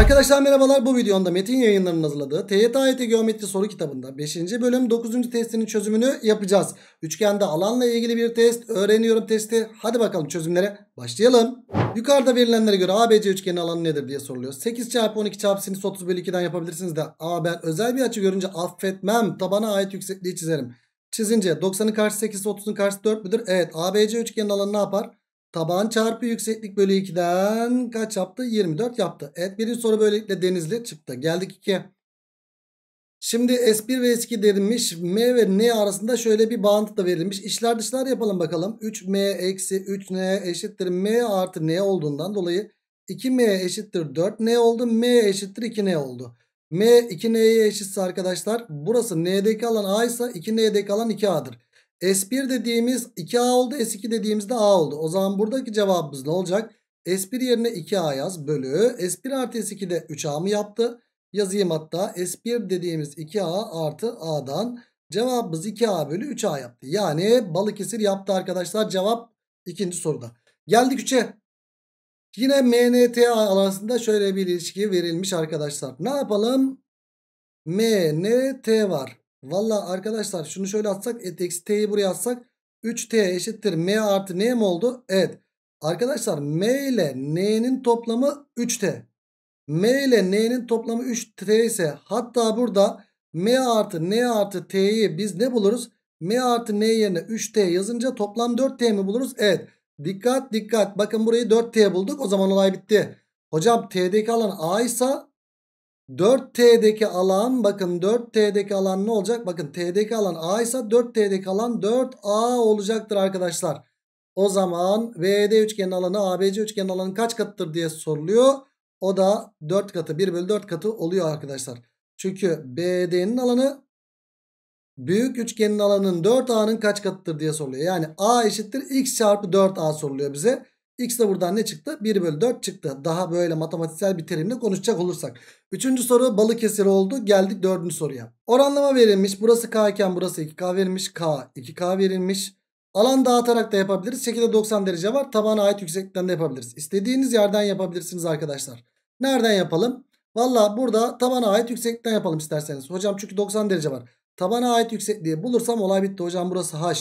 Arkadaşlar merhabalar bu videomda Metin yayınlarının hazırladığı TYT AYT Geometri soru kitabında 5. bölüm 9. testinin çözümünü yapacağız. Üçgende alanla ilgili bir test öğreniyorum testi. Hadi bakalım çözümlere başlayalım. Yukarıda verilenlere göre ABC üçgenin alanı nedir diye soruluyor. 8 çarpı 12 çarpı sinüs 30 bölü 2'den yapabilirsiniz de. Aa ben özel bir açı görünce affetmem tabana ait yüksekliği çizerim. Çizince 90'ın karşısı 8 30'un karşısı 4 müdür? Evet ABC üçgenin alanı ne yapar? Taban çarpı yükseklik bölü 2'den kaç yaptı? 24 yaptı. Evet birinci soru böylelikle denizli çıktı. Geldik 2'ye. Şimdi S1 ve S2 verilmiş. M ve N arasında şöyle bir bağıntı da verilmiş. İşler dışlar yapalım bakalım. 3M eksi 3N eşittir M artı N olduğundan dolayı 2M eşittir 4N oldu. M eşittir 2N oldu. M 2N'ye eşitse arkadaşlar burası N'deki alan A ise 2N'deki alan 2A'dır. S1 dediğimiz 2A oldu. S2 dediğimizde A oldu. O zaman buradaki cevabımız ne olacak? S1 yerine 2A yaz bölü. S1 artı S2 de 3A mı yaptı? Yazayım hatta. S1 dediğimiz 2A artı A'dan cevabımız 2A bölü 3A yaptı. Yani Balıkesir yaptı arkadaşlar. Cevap ikinci soruda. Geldik 3'e. Yine MNT arasında şöyle bir ilişki verilmiş arkadaşlar. Ne yapalım? MNT var. Valla arkadaşlar şunu şöyle atsak et eksi t'yi buraya atsak 3t eşittir m artı n mi oldu? Evet. Arkadaşlar m ile n'nin toplamı 3t. m ile n'nin toplamı 3t ise hatta burada m artı n artı t'yi biz ne buluruz? m artı n yerine 3t yazınca toplam 4t mi buluruz? Evet. Dikkat dikkat. Bakın burayı 4t bulduk. O zaman olay bitti. Hocam t'deki alan a ise 4T'deki alan bakın 4T'deki alan ne olacak? Bakın T'deki alan A ise 4T'deki alan 4A olacaktır arkadaşlar. O zaman VD üçgenin alanı ABC üçgenin alanı kaç katıdır diye soruluyor. O da 4 katı 1 bölü 4 katı oluyor arkadaşlar. Çünkü BD'nin alanı büyük üçgenin alanının 4A'nın kaç katıdır diye soruluyor. Yani A eşittir X çarpı 4A soruluyor bize. X de buradan ne çıktı? 1 bölü 4 çıktı. Daha böyle matematiksel bir terimle konuşacak olursak. Üçüncü soru Balıkesir oldu. Geldik dördüncü soruya. Oranlama verilmiş. Burası K iken burası 2K verilmiş. K 2K verilmiş. Alan dağıtarak da yapabiliriz. Şekilde 90 derece var. Tabana ait yükseklikten de yapabiliriz. İstediğiniz yerden yapabilirsiniz arkadaşlar. Nereden yapalım? Valla burada tabana ait yükseklikten yapalım isterseniz. Hocam çünkü 90 derece var. Tabana ait yüksekliği bulursam olay bitti. Hocam burası H.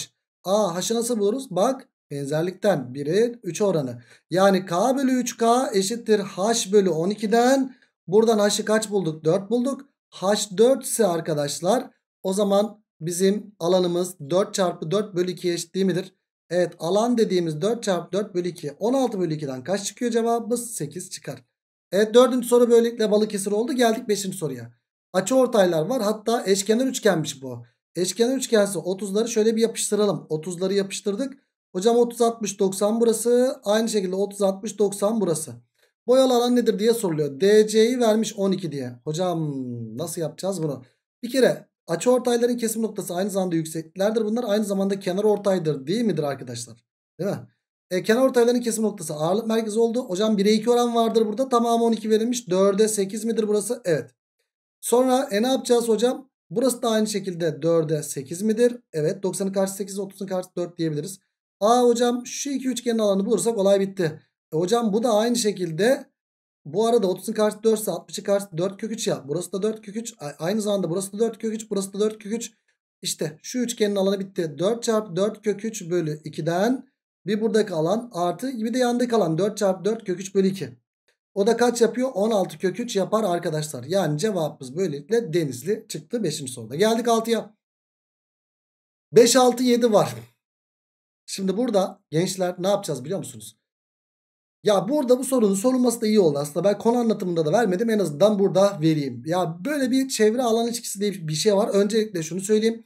Aa H'ı nasıl buluruz? Bak Benzerlikten 1'in 3 oranı. Yani k bölü 3k eşittir h bölü 12'den. Buradan h'ı kaç bulduk? 4 bulduk. h 4 ise arkadaşlar o zaman bizim alanımız 4 çarpı 4 bölü 2 eşit değil midir? Evet alan dediğimiz 4 çarpı 4 bölü 2 16 bölü 2'den kaç çıkıyor cevabımız? 8 çıkar. Evet dördüncü soru böylelikle Balıkesir oldu. Geldik beşinci soruya. Açı ortaylar var hatta eşkenar üçgenmiş bu. Eşkenar üçgense 30'ları şöyle bir yapıştıralım. 30'ları yapıştırdık. Hocam 30 60 90 burası. Aynı şekilde 30 60 90 burası. Boyalı alan nedir diye soruluyor. DC'yi vermiş 12 diye. Hocam nasıl yapacağız bunu? Bir kere açı ortayların kesim noktası aynı zamanda yükseklerdir Bunlar aynı zamanda kenar ortaydır değil midir arkadaşlar? Değil mi? E, kenar ortayların kesim noktası ağırlık merkezi oldu. Hocam 1'e 2 oran vardır burada. Tamamı 12 verilmiş. 4'e 8 midir burası? Evet. Sonra e ne yapacağız hocam? Burası da aynı şekilde 4'e 8 midir? Evet. 90'ın karşısı 8, 30'un karşısı 4 diyebiliriz. A hocam şu iki üçgenin alanını bulursak olay bitti. E hocam bu da aynı şekilde bu arada 30'un karşısı 4 ise 60'ın karşısı 4 kök 3 ya. Burası da 4 kök 3. Aynı zamanda burası da 4 kök 3. Burası da 4 kök 3. İşte şu üçgenin alanı bitti. 4 çarpı 4 kök 3 bölü 2'den bir buradaki alan artı bir de yandaki alan 4 çarpı 4 kök 3 bölü 2. O da kaç yapıyor? 16 kök 3 yapar arkadaşlar. Yani cevabımız böylelikle denizli çıktı 5. soruda. Geldik 6'ya. 5, 6, 7 var. Şimdi burada gençler ne yapacağız biliyor musunuz? Ya burada bu sorunun sorulması da iyi oldu aslında. Ben konu anlatımında da vermedim. En azından burada vereyim. Ya böyle bir çevre alan ilişkisi diye bir şey var. Öncelikle şunu söyleyeyim.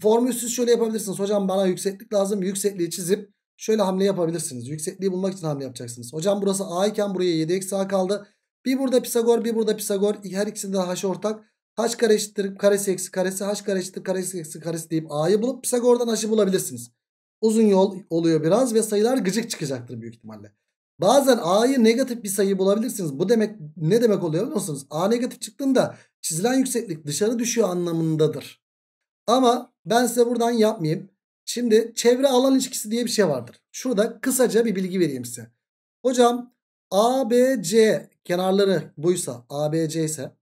Formülü siz şöyle yapabilirsiniz. Hocam bana yükseklik lazım. Yüksekliği çizip şöyle hamle yapabilirsiniz. Yüksekliği bulmak için hamle yapacaksınız. Hocam burası A iken buraya 7 eksi A kaldı. Bir burada Pisagor bir burada Pisagor. Her ikisinde de H ortak. H kare eşittir karesi eksi karesi. H kare eşittir karesi eksi karesi deyip A'yı bulup Pisagor'dan H'ı bulabilirsiniz uzun yol oluyor biraz ve sayılar gıcık çıkacaktır büyük ihtimalle. Bazen A'yı negatif bir sayı bulabilirsiniz. Bu demek ne demek oluyor biliyor musunuz? A negatif çıktığında çizilen yükseklik dışarı düşüyor anlamındadır. Ama ben size buradan yapmayayım. Şimdi çevre alan ilişkisi diye bir şey vardır. Şurada kısaca bir bilgi vereyim size. Hocam A B C kenarları buysa C ise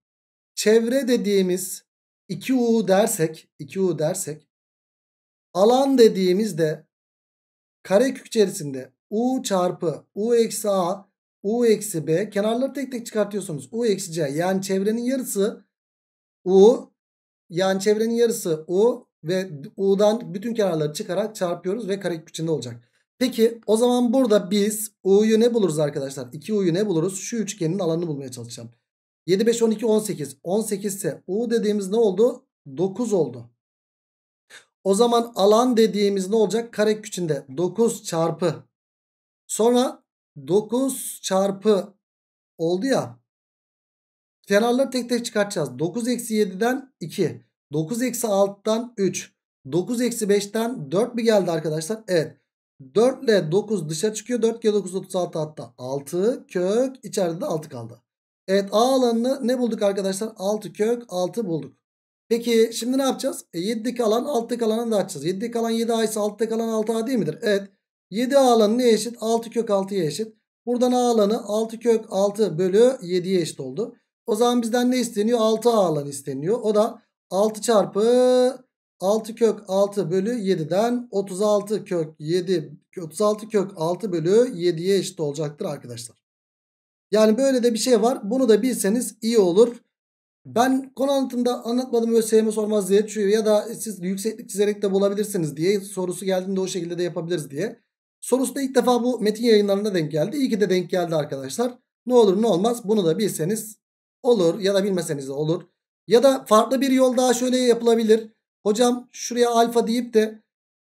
çevre dediğimiz 2U dersek 2U dersek alan dediğimiz de karekök içerisinde u çarpı u eksi a u eksi b kenarları tek tek çıkartıyorsunuz. u eksi c yani çevrenin yarısı u yani çevrenin yarısı u ve u'dan bütün kenarları çıkarak çarpıyoruz ve karekök içinde olacak. Peki o zaman burada biz u'yu ne buluruz arkadaşlar? 2u'yu ne buluruz? Şu üçgenin alanını bulmaya çalışacağım. 7, 5, 12, 18. 18 ise u dediğimiz ne oldu? 9 oldu. O zaman alan dediğimiz ne olacak? Kare içinde 9 çarpı. Sonra 9 çarpı oldu ya. Kenarları tek tek çıkartacağız. 9 eksi 7'den 2. 9 eksi 6'dan 3. 9 eksi 5'ten 4 mi geldi arkadaşlar? Evet. 4 ile 9 dışarı çıkıyor. 4 kere 9 36 hatta 6 kök içeride de 6 kaldı. Evet A alanını ne bulduk arkadaşlar? 6 kök 6 bulduk. Peki şimdi ne yapacağız? E, 7'deki alan alttaki alana da açacağız. 7'deki alan 7A ise alttaki alan 6A değil midir? Evet. 7A alanı ne eşit? 6 kök 6'ya eşit. Buradan A alanı 6 kök 6 bölü 7'ye eşit oldu. O zaman bizden ne isteniyor? 6 A alanı isteniyor. O da 6 çarpı 6 kök 6 bölü 7'den 36 kök 7 36 kök 6 bölü 7'ye eşit olacaktır arkadaşlar. Yani böyle de bir şey var. Bunu da bilseniz iyi olur. Ben konu anlatımda anlatmadım ÖSYM sormaz diye düşüyor. Ya da siz yükseklik çizerek de bulabilirsiniz diye sorusu geldiğinde o şekilde de yapabiliriz diye. Sorusu da ilk defa bu metin yayınlarına denk geldi. İyi ki de denk geldi arkadaşlar. Ne olur ne olmaz bunu da bilseniz olur ya da bilmeseniz de olur. Ya da farklı bir yol daha şöyle yapılabilir. Hocam şuraya alfa deyip de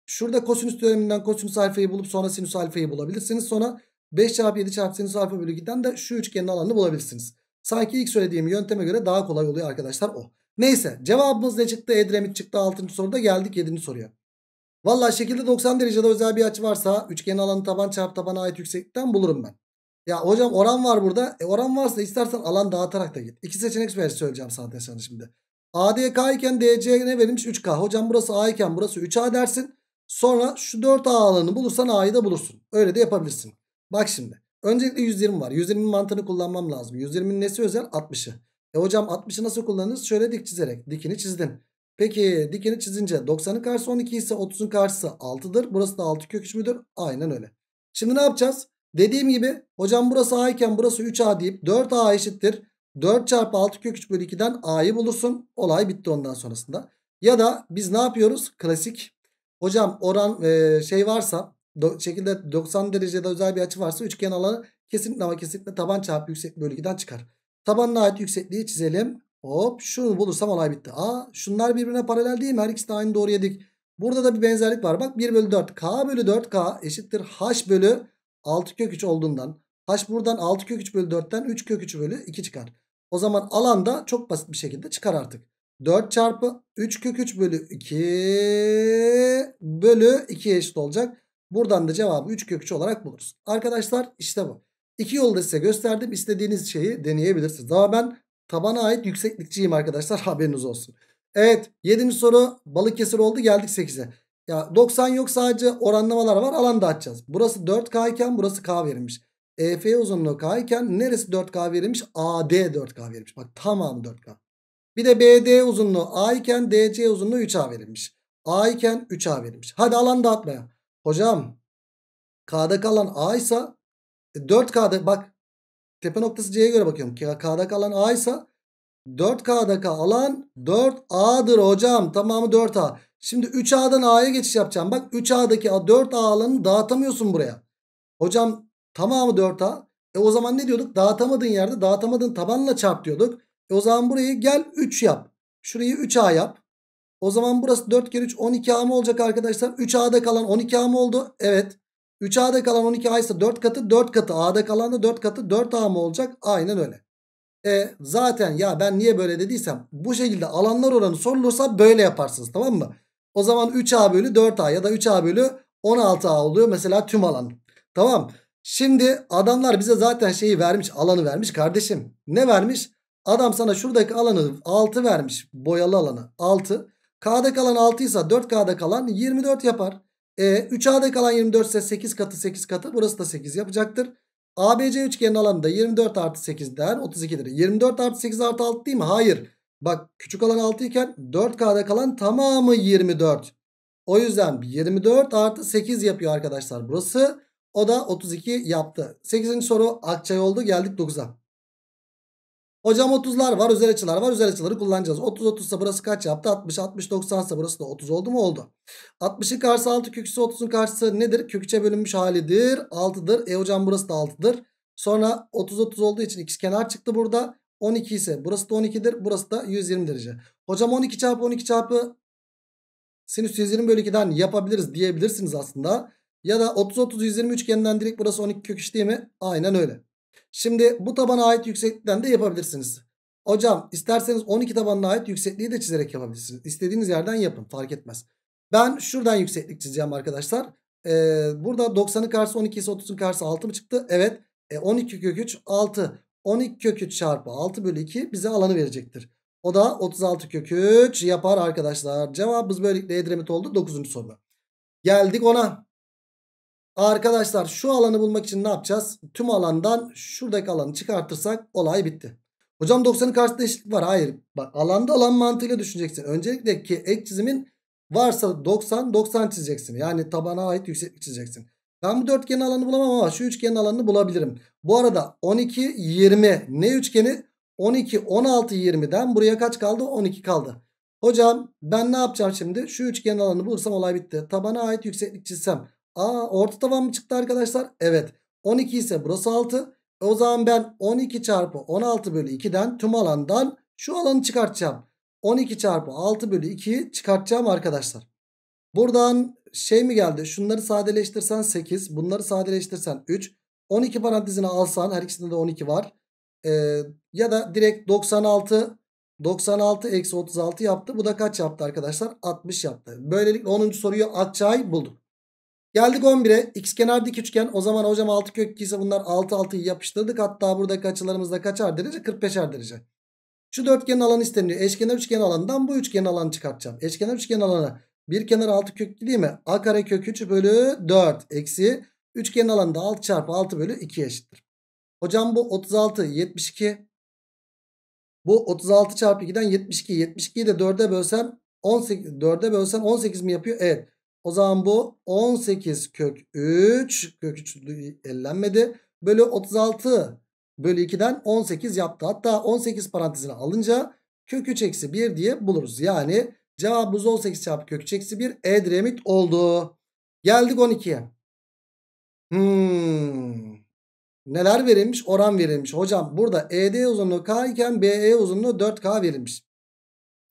şurada kosinüs teoreminden kosinüs alfayı bulup sonra sinüs alfayı bulabilirsiniz. Sonra 5 çarpı 7 çarpı sinüs alfa bölü 2'den de şu üçgenin alanını bulabilirsiniz. Sanki ilk söylediğim yönteme göre daha kolay oluyor arkadaşlar o. Neyse cevabımız ne çıktı? Edremit çıktı 6. soruda geldik 7. soruya. Valla şekilde 90 derecede özel bir açı varsa üçgenin alanı taban çarpı tabana ait yükseklikten bulurum ben. Ya hocam oran var burada. E oran varsa istersen alan dağıtarak da git. İki seçenek ver söyleyeceğim sadece sana şimdi. ADK iken DC'ye ne verilmiş? 3K. Hocam burası A iken burası 3A dersin. Sonra şu 4A alanı bulursan A'yı da bulursun. Öyle de yapabilirsin. Bak şimdi. Öncelikle 120 var. 120 mantığını kullanmam lazım. 120'nin nesi özel? 60'ı. E hocam 60'ı nasıl kullanırız? Şöyle dik çizerek. Dikini çizdin. Peki dikini çizince 90'ın karşısı 12 ise 30'un karşısı 6'dır. Burası da 6 kök 3 müdür? Aynen öyle. Şimdi ne yapacağız? Dediğim gibi hocam burası A iken burası 3A deyip 4A eşittir. 4 çarpı 6 kök 3 bölü 2'den A'yı bulursun. Olay bitti ondan sonrasında. Ya da biz ne yapıyoruz? Klasik. Hocam oran e, şey varsa şekilde 90 derecede özel bir açı varsa üçgen alanı kesinlikle ama kesinlikle taban çarpı yüksek bölgeden çıkar. Tabanına ait yüksekliği çizelim. Hop şunu bulursam olay bitti. Aa şunlar birbirine paralel değil mi? Her ikisi de aynı doğruya dik. Burada da bir benzerlik var. Bak 1 bölü 4. K bölü 4 K eşittir. H bölü 6 kök 3 olduğundan. H buradan 6 kök 3 bölü 4'ten 3 kök 3 bölü 2 çıkar. O zaman alan da çok basit bir şekilde çıkar artık. 4 çarpı 3 kök 3 bölü 2 bölü 2 eşit olacak. Buradan da cevabı 3 kökçe olarak buluruz. Arkadaşlar işte bu. İki yolda size gösterdim. İstediğiniz şeyi deneyebilirsiniz. daha ben tabana ait yükseklikçiyim arkadaşlar. Haberiniz olsun. Evet 7. soru Balıkesir oldu. Geldik 8'e. Ya 90 yok sadece oranlamalar var. Alan dağıtacağız Burası 4K iken burası K verilmiş. EF uzunluğu K iken neresi 4K verilmiş? AD 4K verilmiş. Bak tamam 4K. Bir de BD uzunluğu A iken DC uzunluğu 3A verilmiş. A iken 3A verilmiş. Hadi alan dağıtmaya. Hocam K'da kalan A ise 4K'da e, bak tepe noktası C'ye göre bakıyorum. K'da kalan A ise 4K'da kalan 4A'dır hocam. Tamamı 4A. Şimdi 3A'dan A'ya geçiş yapacağım. Bak 3A'daki A 4A alanını dağıtamıyorsun buraya. Hocam tamamı 4A. E o zaman ne diyorduk? Dağıtamadığın yerde dağıtamadığın tabanla çarp diyorduk. E o zaman burayı gel 3 yap. Şurayı 3A yap. O zaman burası 4 kere 3 12A mı olacak arkadaşlar? 3A'da kalan 12A mı oldu? Evet. 3A'da kalan 12A ise 4 katı 4 katı. A'da kalan da 4 katı 4A mı olacak? Aynen öyle. E, zaten ya ben niye böyle dediysem bu şekilde alanlar oranı sorulursa böyle yaparsınız tamam mı? O zaman 3A bölü 4A ya da 3A bölü 16A oluyor mesela tüm alan. Tamam. Şimdi adamlar bize zaten şeyi vermiş alanı vermiş kardeşim. Ne vermiş? Adam sana şuradaki alanı 6 vermiş boyalı alanı 6. K'da kalan 6 ise 4K'da kalan 24 yapar. E, 3A'da kalan 24 ise 8 katı 8 katı burası da 8 yapacaktır. ABC üçgenin alanı da 24 artı 8'den 32'dir. 24 artı 8 artı 6 değil mi? Hayır. Bak küçük alan 6 iken 4K'da kalan tamamı 24. O yüzden 24 artı 8 yapıyor arkadaşlar burası. O da 32 yaptı. 8. soru Akçay oldu. Geldik 9'a. Hocam 30'lar var özel açılar var özel açıları kullanacağız. 30 30 ise burası kaç yaptı? 60 60 90 ise burası da 30 oldu mu? Oldu. 60'ın karşısı 6 köküsü 30'un karşısı nedir? Kök bölünmüş halidir. 6'dır. E hocam burası da 6'dır. Sonra 30 30 olduğu için ikisi kenar çıktı burada. 12 ise burası da 12'dir. Burası da 120 derece. Hocam 12 çarpı 12 çarpı sinüs 120 bölü 2'den yapabiliriz diyebilirsiniz aslında. Ya da 30 30 120 üçgeninden direkt burası 12 köküş değil mi? Aynen öyle. Şimdi bu tabana ait yükseklikten de yapabilirsiniz. Hocam isterseniz 12 tabanına ait yüksekliği de çizerek yapabilirsiniz. İstediğiniz yerden yapın fark etmez. Ben şuradan yükseklik çizeceğim arkadaşlar. Ee, burada 90'ın karşısı 12 ise 30'un karşısı 6 mı çıktı? Evet. E, 12 kök 3 6. 12 kök 3 çarpı 6 bölü 2 bize alanı verecektir. O da 36 kök 3 yapar arkadaşlar. Cevabımız böylelikle Edremit oldu 9. soru. Geldik ona. Arkadaşlar şu alanı bulmak için ne yapacağız? Tüm alandan şuradaki alanı çıkartırsak olay bitti. Hocam 90'ın karşısında eşitlik var. Hayır. Bak alanda alan mantığıyla düşüneceksin. Öncelikle ki ek çizimin varsa 90 90 çizeceksin. Yani tabana ait yükseklik çizeceksin. Ben bu dörtgenin alanı bulamam ama şu üçgenin alanını bulabilirim. Bu arada 12 20 ne üçgeni? 12 16 20'den buraya kaç kaldı? 12 kaldı. Hocam ben ne yapacağım şimdi? Şu üçgenin alanını bulursam olay bitti. Tabana ait yükseklik çizsem Aa orta tavan mı çıktı arkadaşlar? Evet. 12 ise burası 6. E, o zaman ben 12 çarpı 16 bölü 2'den tüm alandan şu alanı çıkartacağım. 12 çarpı 6 bölü 2'yi çıkartacağım arkadaşlar. Buradan şey mi geldi? Şunları sadeleştirsen 8. Bunları sadeleştirsen 3. 12 parantezine alsan her ikisinde de 12 var. Ee, ya da direkt 96 96 eksi 36 yaptı. Bu da kaç yaptı arkadaşlar? 60 yaptı. Böylelikle 10. soruyu açay bulduk. Geldik 11'e. X kenar dik üçgen. O zaman hocam 6 kök 2 ise bunlar 6 6'yı yapıştırdık. Hatta buradaki açılarımızda kaçar derece? 45'er derece. Şu dörtgenin alanı isteniyor. Eşkenar üçgen alanından bu üçgenin alanı çıkartacağım. Eşkenar üçgen alanı bir kenar 6 kök 2 değil mi? A kare kök 3 bölü 4 eksi üçgenin alanı da 6 çarpı 6 bölü 2 eşittir. Hocam bu 36 72. Bu 36 çarpı 2'den 72. 72'yi de 4'e bölsem 18 4'e bölsem 18 mi yapıyor? Evet. O zaman bu 18 kök 3. Kök 3 ellenmedi. Bölü 36 bölü 2'den 18 yaptı. Hatta 18 parantezine alınca kök 3 eksi 1 diye buluruz. Yani cevabımız 18 çarpı kök 3 eksi 1 Edremit oldu. Geldik 12'ye. Hmm. Neler verilmiş? Oran verilmiş. Hocam burada ED uzunluğu K iken BE uzunluğu 4K verilmiş.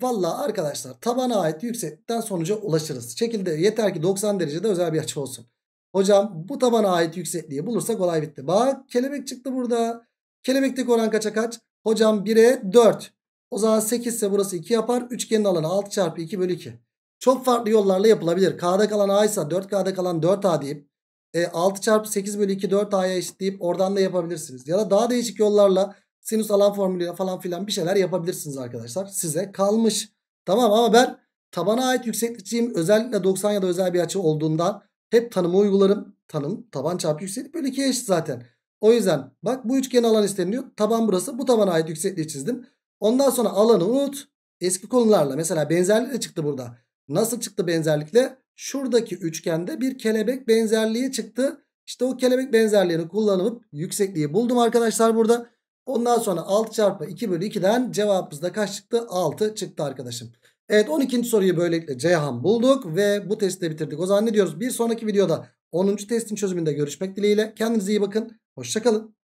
Valla arkadaşlar tabana ait yükseklikten sonuca ulaşırız. Şekilde yeter ki 90 derecede özel bir açı olsun. Hocam bu tabana ait yüksekliği bulursak olay bitti. Bak kelebek çıktı burada. Kelebekteki oran kaça kaç? Hocam 1'e 4. O zaman 8 ise burası 2 yapar. Üçgenin alanı 6 çarpı 2 bölü 2. Çok farklı yollarla yapılabilir. K'da kalan A ise 4K'da kalan 4A deyip e, 6 çarpı 8 bölü 2 4A'ya eşitleyip oradan da yapabilirsiniz. Ya da daha değişik yollarla Sinüs alan formülü falan filan bir şeyler yapabilirsiniz arkadaşlar. Size kalmış. Tamam ama ben tabana ait yükseklikçiyim. Özellikle 90 ya da özel bir açı olduğundan hep tanımı uygularım. Tanım taban çarpı yükseklik böyle 2'ye eşit zaten. O yüzden bak bu üçgen alan isteniyor. Taban burası. Bu tabana ait yüksekliği çizdim. Ondan sonra alanı unut. Eski konularla mesela benzerlikle çıktı burada. Nasıl çıktı benzerlikle? Şuradaki üçgende bir kelebek benzerliği çıktı. İşte o kelebek benzerliğini kullanıp yüksekliği buldum arkadaşlar burada. Ondan sonra 6 çarpı 2 bölü 2'den cevabımızda kaç çıktı? 6 çıktı arkadaşım. Evet 12. soruyu böylelikle Ceyhan bulduk ve bu testi de bitirdik. O zaman ne diyoruz? Bir sonraki videoda 10. testin çözümünde görüşmek dileğiyle. Kendinize iyi bakın. Hoşçakalın.